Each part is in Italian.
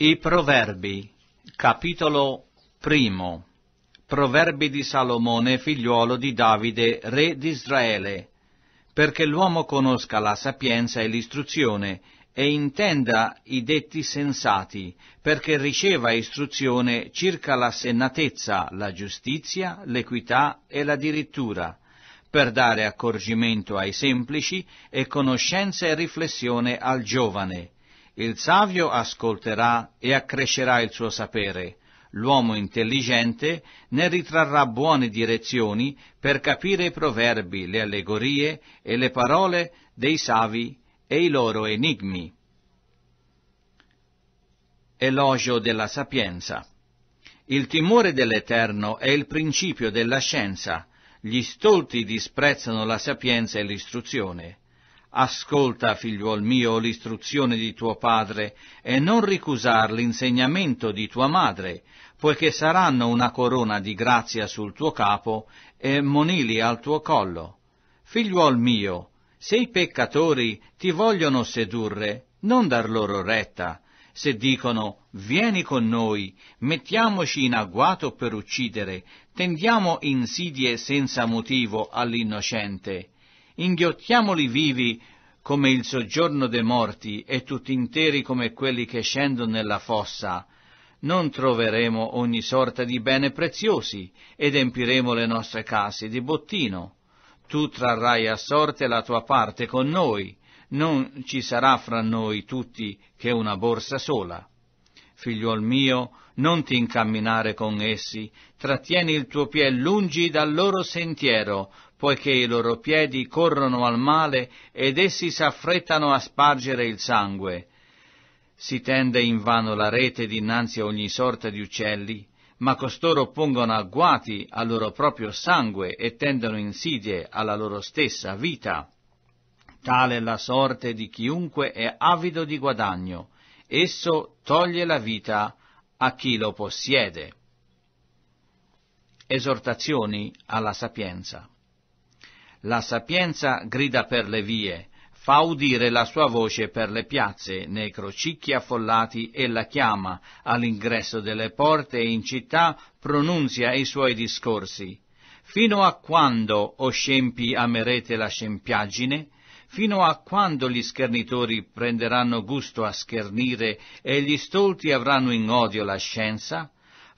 I Proverbi, capitolo primo. Proverbi di Salomone, figliuolo di Davide, re di Israele, perché l'uomo conosca la sapienza e l'istruzione e intenda i detti sensati, perché riceva istruzione circa la sennatezza, la giustizia, l'equità e la dirittura, per dare accorgimento ai semplici e conoscenza e riflessione al giovane il savio ascolterà e accrescerà il suo sapere, l'uomo intelligente ne ritrarrà buone direzioni per capire i proverbi, le allegorie e le parole dei savi e i loro enigmi. Elogio della sapienza. Il timore dell'Eterno è il principio della scienza. Gli stolti disprezzano la sapienza e l'istruzione. Ascolta, figliuol mio, l'istruzione di tuo padre, e non ricusar l'insegnamento di tua madre, poiché saranno una corona di grazia sul tuo capo e monili al tuo collo. Figliuol mio, se i peccatori ti vogliono sedurre, non dar loro retta. Se dicono, vieni con noi, mettiamoci in agguato per uccidere, tendiamo insidie senza motivo all'innocente inghiottiamoli vivi come il soggiorno dei morti e tutti interi come quelli che scendono nella fossa, non troveremo ogni sorta di bene preziosi ed empiremo le nostre case di bottino. Tu trarrai a sorte la tua parte con noi, non ci sarà fra noi tutti che una borsa sola. Figliuol mio, non ti incamminare con essi, trattieni il tuo piè lungi dal loro sentiero, poiché i loro piedi corrono al male ed essi s'affrettano a spargere il sangue. Si tende invano la rete dinanzi a ogni sorta di uccelli, ma costoro pongono agguati al loro proprio sangue e tendono insidie alla loro stessa vita. Tale è la sorte di chiunque è avido di guadagno, esso toglie la vita a chi lo possiede. Esortazioni alla sapienza. La sapienza grida per le vie, fa udire la sua voce per le piazze, nei crocicchi affollati e la chiama, all'ingresso delle porte e in città pronunzia i suoi discorsi. Fino a quando, o scempi, amerete la scempiaggine? Fino a quando gli schernitori prenderanno gusto a schernire e gli stolti avranno in odio la scienza?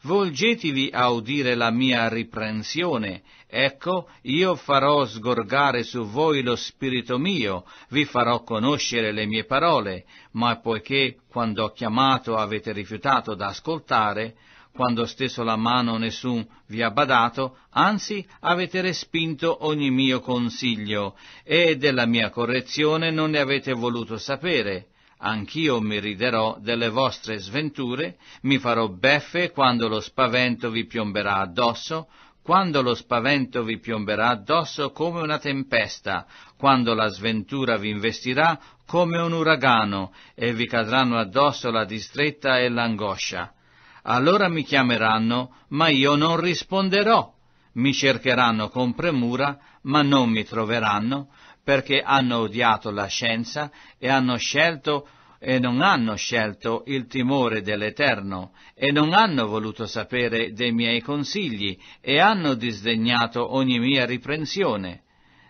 volgetevi a udire la mia riprensione. Ecco, io farò sgorgare su voi lo spirito mio, vi farò conoscere le mie parole, ma poiché quando ho chiamato avete rifiutato d'ascoltare, quando steso la mano nessun vi ha badato, anzi avete respinto ogni mio consiglio, e della mia correzione non ne avete voluto sapere anch'io mi riderò delle vostre sventure, mi farò beffe quando lo spavento vi piomberà addosso, quando lo spavento vi piomberà addosso come una tempesta, quando la sventura vi investirà come un uragano e vi cadranno addosso la distretta e l'angoscia. Allora mi chiameranno, ma io non risponderò. Mi cercheranno con premura, ma non mi troveranno, perché hanno odiato la scienza e hanno scelto e non hanno scelto il timore dell'Eterno, e non hanno voluto sapere dei miei consigli, e hanno disdegnato ogni mia riprensione.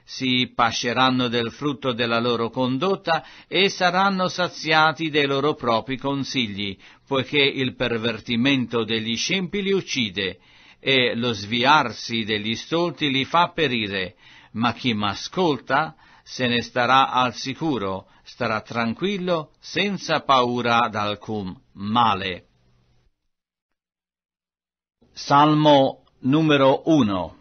Si pasceranno del frutto della loro condotta e saranno saziati dei loro propri consigli, poiché il pervertimento degli scempi li uccide, e lo sviarsi degli stolti li fa perire, ma chi m'ascolta se ne starà al sicuro, starà tranquillo, senza paura d'alcun male. Salmo numero 1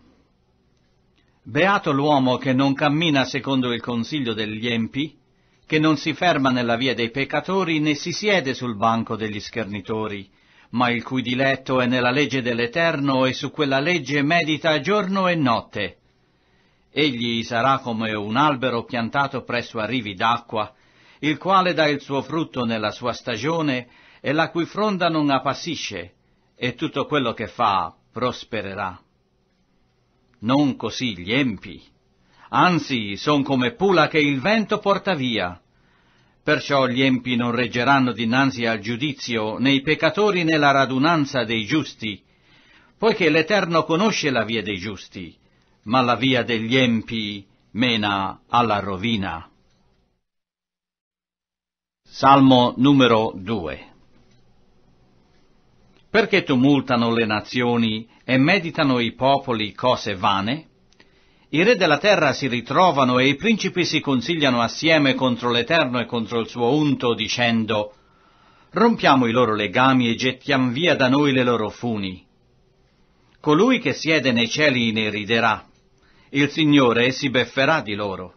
Beato l'uomo che non cammina secondo il consiglio degli empi, che non si ferma nella via dei peccatori né si siede sul banco degli schernitori, ma il cui diletto è nella legge dell'Eterno e su quella legge medita giorno e notte egli sarà come un albero piantato presso a rivi d'acqua, il quale dà il suo frutto nella sua stagione e la cui fronda non appassisce, e tutto quello che fa prospererà. Non così gli empi, anzi son come pula che il vento porta via. Perciò gli empi non reggeranno dinanzi al giudizio, né i peccatori nella radunanza dei giusti, poiché l'Eterno conosce la via dei giusti, ma la via degli empi mena alla rovina. Salmo numero 2 Perché tumultano le nazioni e meditano i popoli cose vane? I re della terra si ritrovano e i principi si consigliano assieme contro l'Eterno e contro il suo unto, dicendo Rompiamo i loro legami e gettiamo via da noi le loro funi. Colui che siede nei cieli ne riderà il Signore si befferà di loro.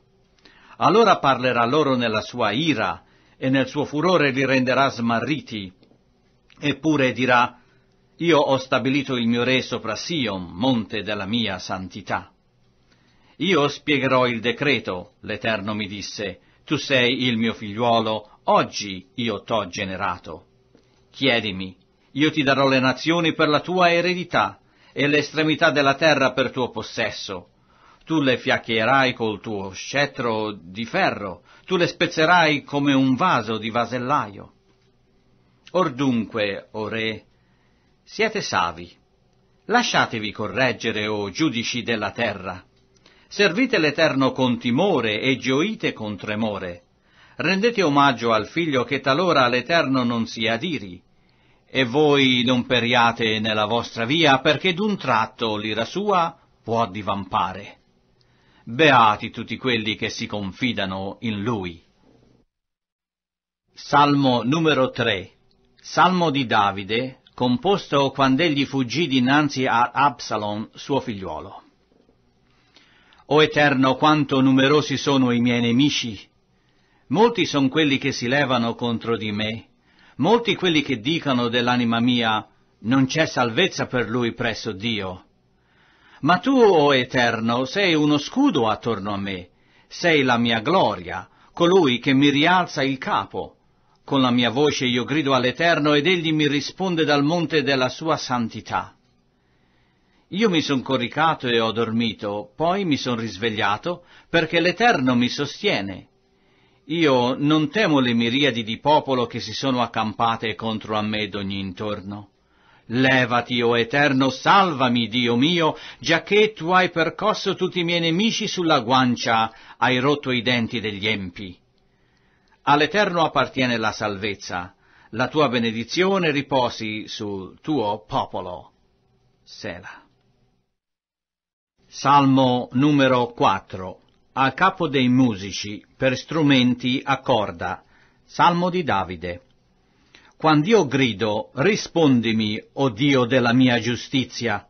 Allora parlerà loro nella sua ira e nel suo furore li renderà smarriti. Eppure dirà, io ho stabilito il mio re sopra Sion, monte della mia santità. Io spiegherò il decreto, l'Eterno mi disse, tu sei il mio figliuolo, oggi io t'ho generato. Chiedimi, io ti darò le nazioni per la tua eredità e l'estremità della terra per tuo possesso tu le fiaccherai col tuo scettro di ferro, tu le spezzerai come un vaso di vasellaio. Or dunque, o re, siete savi, lasciatevi correggere, o giudici della terra. Servite l'Eterno con timore e gioite con tremore. Rendete omaggio al figlio che talora l'Eterno non si adiri. E voi non periate nella vostra via, perché d'un tratto l'ira sua può divampare. Beati tutti quelli che si confidano in Lui. Salmo numero 3 Salmo di Davide, composto quando egli fuggì dinanzi a Absalom, suo figliuolo. O Eterno, quanto numerosi sono i miei nemici! Molti sono quelli che si levano contro di me, molti quelli che dicono dell'anima mia, non c'è salvezza per lui presso Dio. Ma tu, o oh Eterno, sei uno scudo attorno a me, sei la mia gloria, colui che mi rialza il capo. Con la mia voce io grido all'Eterno ed egli mi risponde dal monte della sua santità. Io mi son coricato e ho dormito, poi mi son risvegliato, perché l'Eterno mi sostiene. Io non temo le miriadi di popolo che si sono accampate contro a me d'ogni intorno. Levati, o oh Eterno, salvami, Dio mio, giacché tu hai percosso tutti i miei nemici sulla guancia, hai rotto i denti degli empi. All'Eterno appartiene la salvezza, la tua benedizione riposi sul tuo popolo. Sela. Salmo numero 4 A capo dei musici, per strumenti a corda. Salmo di Davide. Quando io grido, rispondimi, o oh Dio della mia giustizia.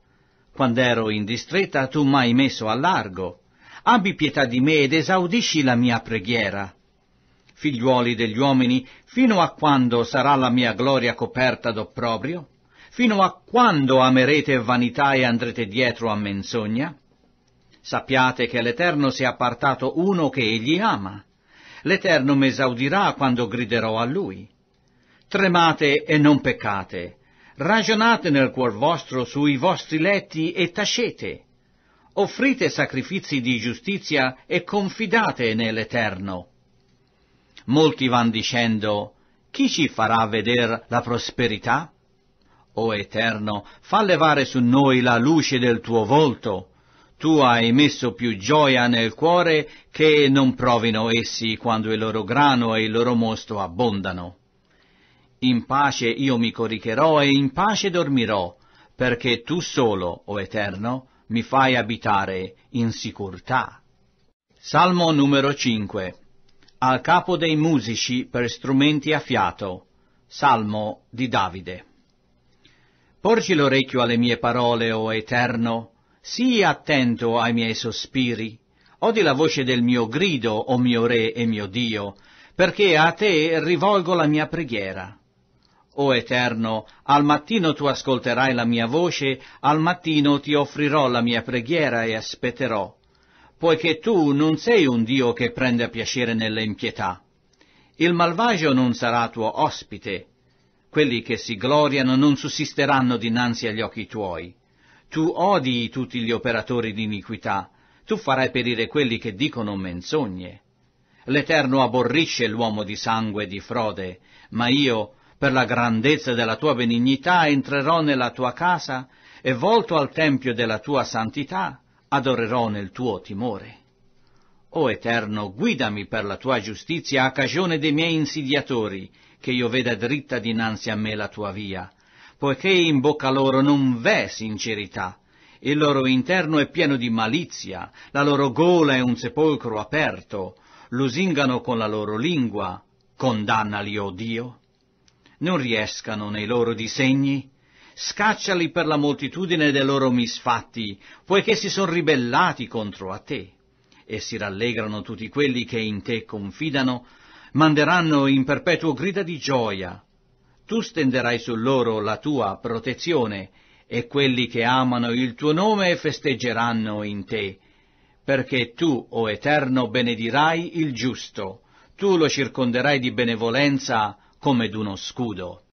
Quando ero in distretta, tu m'hai messo a largo. Abbi pietà di me ed esaudisci la mia preghiera. Figliuoli degli uomini, fino a quando sarà la mia gloria coperta d'opprobrio? Fino a quando amerete vanità e andrete dietro a menzogna? Sappiate che l'Eterno si è appartato uno che egli ama. L'Eterno m'esaudirà quando griderò a lui tremate e non peccate, ragionate nel cuor vostro sui vostri letti e tacete, offrite sacrifici di giustizia e confidate nell'Eterno. Molti van dicendo, chi ci farà vedere la prosperità? O Eterno, fa levare su noi la luce del tuo volto. Tu hai messo più gioia nel cuore che non provino essi quando il loro grano e il loro mosto abbondano. In pace io mi coricherò e in pace dormirò, perché tu solo, o Eterno, mi fai abitare in sicurtà. Salmo numero 5 Al capo dei musici per strumenti a fiato. Salmo di Davide. Porgi l'orecchio alle mie parole, o Eterno, sii attento ai miei sospiri. Odi la voce del mio grido, o mio Re e mio Dio, perché a te rivolgo la mia preghiera. O Eterno, al mattino tu ascolterai la mia voce, al mattino ti offrirò la mia preghiera e aspetterò, poiché tu non sei un Dio che prende piacere nell'impietà. Il malvagio non sarà tuo ospite. Quelli che si gloriano non sussisteranno dinanzi agli occhi tuoi. Tu odi tutti gli operatori di iniquità, tu farai perire quelli che dicono menzogne. L'Eterno aborrisce l'uomo di sangue e di frode, ma io per la grandezza della tua benignità entrerò nella tua casa e volto al tempio della tua santità adorerò nel tuo timore. O Eterno, guidami per la tua giustizia a cagione dei miei insidiatori, che io veda dritta dinanzi a me la tua via, poiché in bocca loro non v'è sincerità. Il loro interno è pieno di malizia, la loro gola è un sepolcro aperto, lusingano con la loro lingua, condannali, o oh Dio non riescano nei loro disegni. Scacciali per la moltitudine dei loro misfatti, poiché si sono ribellati contro a te. E si rallegrano tutti quelli che in te confidano, manderanno in perpetuo grida di gioia. Tu stenderai su loro la tua protezione, e quelli che amano il tuo nome festeggeranno in te. Perché tu, o Eterno, benedirai il giusto, tu lo circonderai di benevolenza, come d'uno scudo